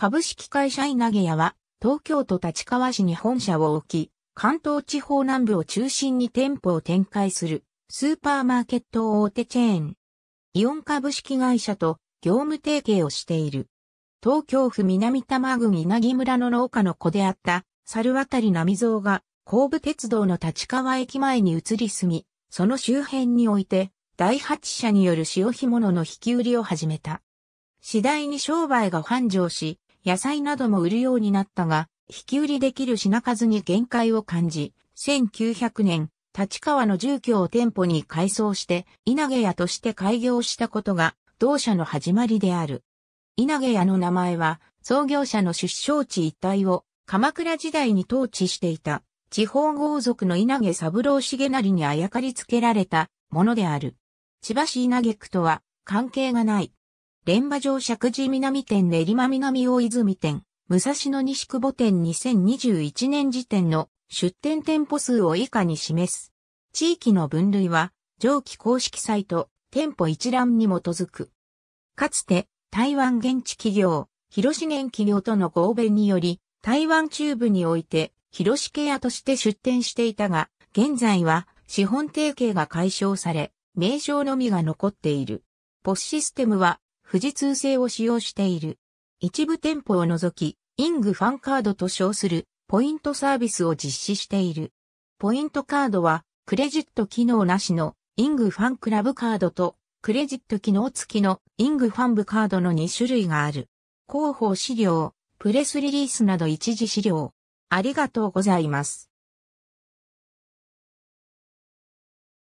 株式会社稲毛屋は、東京都立川市に本社を置き、関東地方南部を中心に店舗を展開する、スーパーマーケット大手チェーン。イオン株式会社と業務提携をしている。東京府南多摩郡稲城村の農家の子であった、猿渡波蔵が、神戸鉄道の立川駅前に移り住み、その周辺において、第8社による塩干物の引き売りを始めた。次第に商売が繁盛し、野菜なども売るようになったが、引き売りできる品数に限界を感じ、1900年、立川の住居を店舗に改装して、稲毛屋として開業したことが、同社の始まりである。稲毛屋の名前は、創業者の出生地一帯を、鎌倉時代に統治していた、地方豪族の稲毛三郎重成にあやかりつけられたものである。千葉市稲毛区とは関係がない。現馬城石寺南店練馬南大泉店、武蔵野西久保店2021年時点の出店店舗数を以下に示す。地域の分類は、上記公式サイト、店舗一覧に基づく。かつて、台湾現地企業、広資源企業との合弁により、台湾中部において、広資ケ屋として出店していたが、現在は、資本提携が解消され、名称のみが残っている。ポスシステムは富士通製を使用している。一部店舗を除き、イングファンカードと称するポイントサービスを実施している。ポイントカードは、クレジット機能なしのイングファンクラブカードと、クレジット機能付きのイングファン部カードの2種類がある。広報資料、プレスリリースなど一時資料。ありがとうございます。